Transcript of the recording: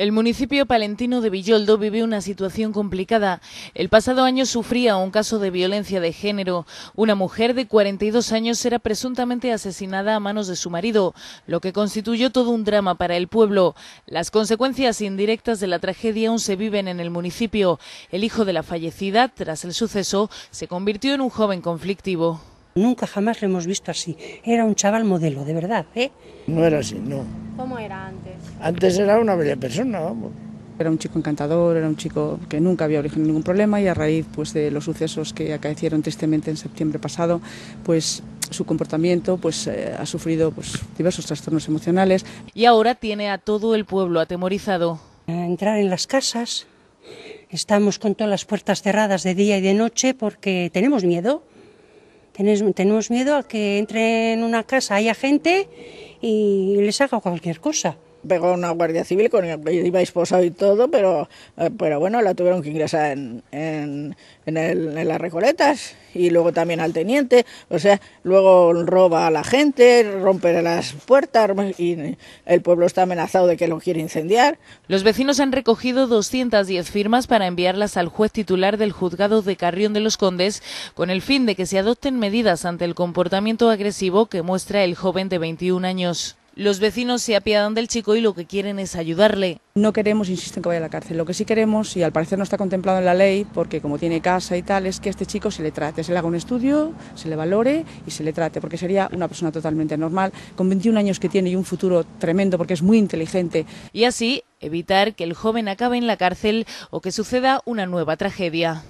El municipio palentino de Villoldo vive una situación complicada. El pasado año sufría un caso de violencia de género. Una mujer de 42 años era presuntamente asesinada a manos de su marido, lo que constituyó todo un drama para el pueblo. Las consecuencias indirectas de la tragedia aún se viven en el municipio. El hijo de la fallecida, tras el suceso, se convirtió en un joven conflictivo. Nunca jamás lo hemos visto así. Era un chaval modelo, de verdad, ¿eh? No era así, no. ¿Cómo era antes? Antes era una bella persona, Era un chico encantador, era un chico que nunca había originado ningún problema y a raíz pues, de los sucesos que acaecieron tristemente en septiembre pasado, pues su comportamiento pues eh, ha sufrido pues, diversos trastornos emocionales. Y ahora tiene a todo el pueblo atemorizado. Entrar en las casas, estamos con todas las puertas cerradas de día y de noche porque tenemos miedo. Tenemos, tenemos miedo a que entre en una casa haya gente y les hago cualquier cosa pegó una guardia civil con el que iba esposado y todo, pero, eh, pero bueno, la tuvieron que ingresar en, en, en, en, las recoletas y luego también al teniente. O sea, luego roba a la gente, rompe las puertas y el pueblo está amenazado de que lo quiere incendiar. Los vecinos han recogido 210 firmas para enviarlas al juez titular del juzgado de Carrión de los Condes con el fin de que se adopten medidas ante el comportamiento agresivo que muestra el joven de 21 años. Los vecinos se apiadan del chico y lo que quieren es ayudarle. No queremos, insisten, que vaya a la cárcel. Lo que sí queremos, y al parecer no está contemplado en la ley, porque como tiene casa y tal, es que a este chico se le trate, se le haga un estudio, se le valore y se le trate, porque sería una persona totalmente normal, con 21 años que tiene y un futuro tremendo, porque es muy inteligente. Y así evitar que el joven acabe en la cárcel o que suceda una nueva tragedia.